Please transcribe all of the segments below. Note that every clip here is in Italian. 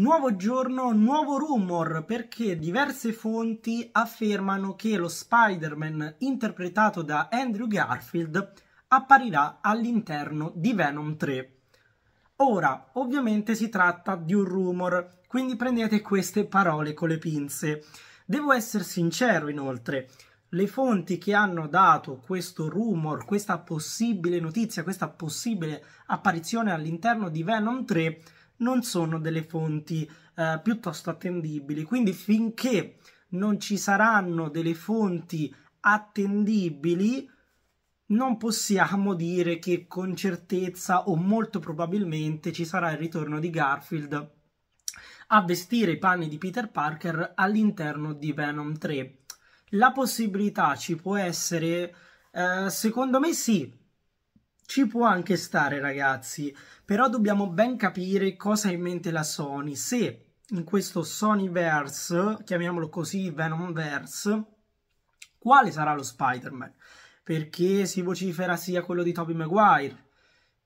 Nuovo giorno, nuovo rumor perché diverse fonti affermano che lo Spider-Man interpretato da Andrew Garfield apparirà all'interno di Venom 3. Ora, ovviamente si tratta di un rumor, quindi prendete queste parole con le pinze. Devo essere sincero inoltre, le fonti che hanno dato questo rumor, questa possibile notizia, questa possibile apparizione all'interno di Venom 3 non sono delle fonti eh, piuttosto attendibili. Quindi finché non ci saranno delle fonti attendibili, non possiamo dire che con certezza o molto probabilmente ci sarà il ritorno di Garfield a vestire i panni di Peter Parker all'interno di Venom 3. La possibilità ci può essere? Eh, secondo me sì, ci può anche stare, ragazzi, però dobbiamo ben capire cosa ha in mente la Sony. Se in questo Sonyverse, chiamiamolo così, Venomverse, quale sarà lo Spider-Man? Perché si vocifera sia quello di Tobey Maguire,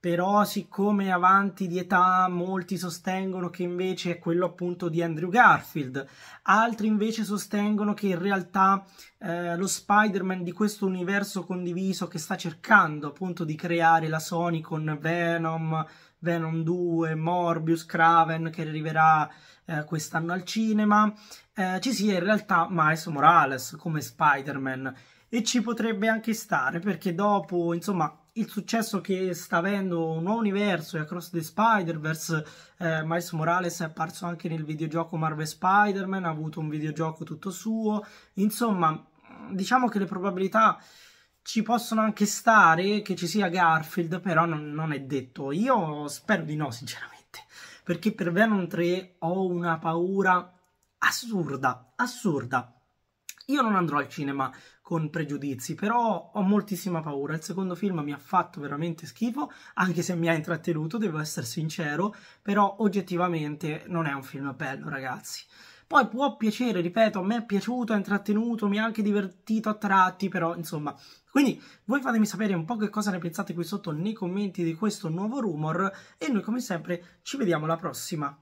però siccome avanti di età molti sostengono che invece è quello appunto di Andrew Garfield, altri invece sostengono che in realtà eh, lo Spider-Man di questo universo condiviso che sta cercando appunto di creare la Sony con Venom, Venom 2, Morbius, Craven che arriverà eh, quest'anno al cinema, eh, ci sia in realtà Miles Morales come Spider-Man e ci potrebbe anche stare perché dopo insomma il successo che sta avendo un nuovo universo e Across the Spider-Verse eh, Miles Morales è apparso anche nel videogioco Marvel Spider-Man ha avuto un videogioco tutto suo insomma diciamo che le probabilità ci possono anche stare che ci sia Garfield però non, non è detto io spero di no sinceramente perché per Venom 3 ho una paura assurda assurda io non andrò al cinema con pregiudizi, però ho moltissima paura. Il secondo film mi ha fatto veramente schifo, anche se mi ha intrattenuto, devo essere sincero, però oggettivamente non è un film bello, ragazzi. Poi può piacere, ripeto, a me è piaciuto, è intrattenuto, mi ha anche divertito a tratti, però insomma. Quindi voi fatemi sapere un po' che cosa ne pensate qui sotto nei commenti di questo nuovo rumor e noi come sempre ci vediamo alla prossima.